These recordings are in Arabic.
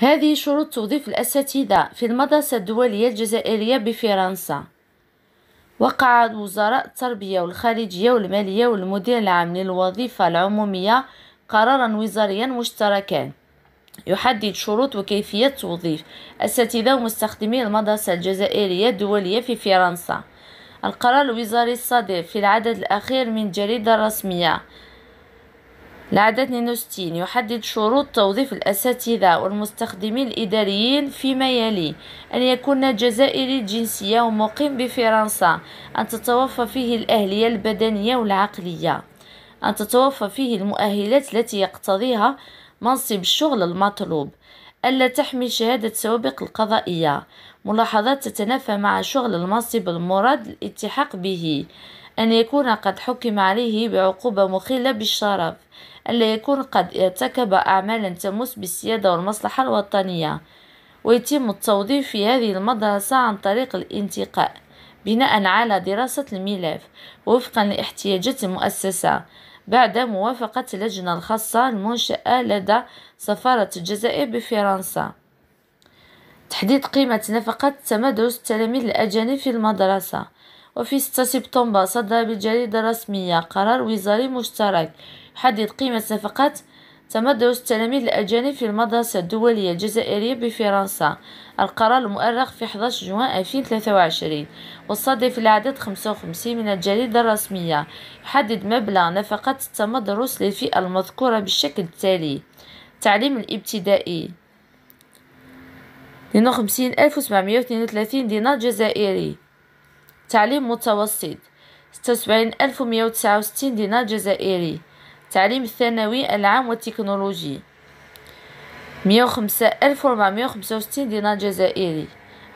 هذه شروط توظيف الأساتذة في المدرسة الدولية الجزائرية بفرنسا وقع وزراء التربية والخارجية والمالية والمدير العام للوظيفة العمومية قرارا وزاريا مشتركا يحدد شروط وكيفية توظيف أساتذة ومستخدمي المدرسة الجزائرية الدولية في فرنسا القرار الوزاري الصادر في العدد الأخير من جريدة رسمية العدد 62 يحدد شروط توظيف الأساتذة والمستخدمين الإداريين فيما يلي أن يكون جزائري الجنسية ومقيم بفرنسا أن تتوفى فيه الأهلية البدنية والعقلية أن تتوفى فيه المؤهلات التي يقتضيها منصب الشغل المطلوب ألا تحمل شهادة سوابق القضائية ملاحظات تتنافى مع شغل المنصب المراد الالتحاق به أن يكون قد حكم عليه بعقوبة مخلة بالشرف ألا يكون قد ارتكب أعمالا تمس بالسيادة والمصلحة الوطنية ويتم التوظيف في هذه المدرسة عن طريق الانتقاء بناء على دراسة الملف وفقا لاحتياجات المؤسسة بعد موافقة اللجنة الخاصة المنشأة لدى سفارة الجزائر بفرنسا تحديد قيمة نفقة تمدرس التلاميذ الأجانب في المدرسة وفي 6 سبتمبر صدر بالجريدة الرسمية قرار وزاري مشترك يحدد قيمة نفقات تمدرس التلاميذ الأجانب في المدرسة الدولية الجزائرية بفرنسا القرار المؤرخ في 11 جوان 2023 والصادف العدد 55 من الجريدة الرسمية يحدد مبلغ نفقة التمدرس للفئة المذكورة بالشكل التالي التعليم الابتدائي 52732 دينار جزائري تعليم متوسط ستة وسبعين ألف ومية وتسعة وستين دينار جزائري تعليم الثانوي العام والتكنولوجي مية وخمسة ألف وأربعمية وخمسة وستين دينار جزائري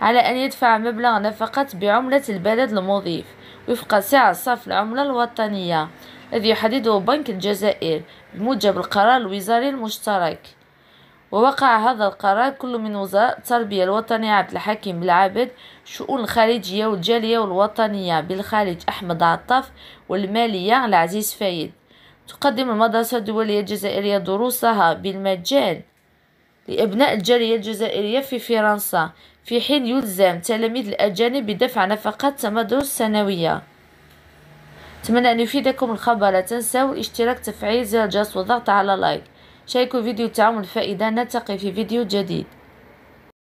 على أن يدفع مبلغ نفقة بعملة البلد المضيف وفق سعر صرف العملة الوطنية الذي يحدده بنك الجزائر بموجب القرار الوزاري المشترك ووقع هذا القرار كل من وزارة التربية الوطنية عبد الحكيم العابد شؤون الخارجية والجالية والوطنية بالخارج أحمد عطاف والمالية العزيز فايد تقدم المدرسة الدولية الجزائرية دروسها بالمجان لأبناء الجالية الجزائرية في فرنسا في حين يلزم تلاميذ الأجانب بدفع نفقات تمدرس سنوية أتمنى أن يفيدكم الخبر لا تنسوا الاشتراك تفعيل زر الجرس والضغط على لايك شاركوا فيديو التعاون الفائدة نلتقي في فيديو جديد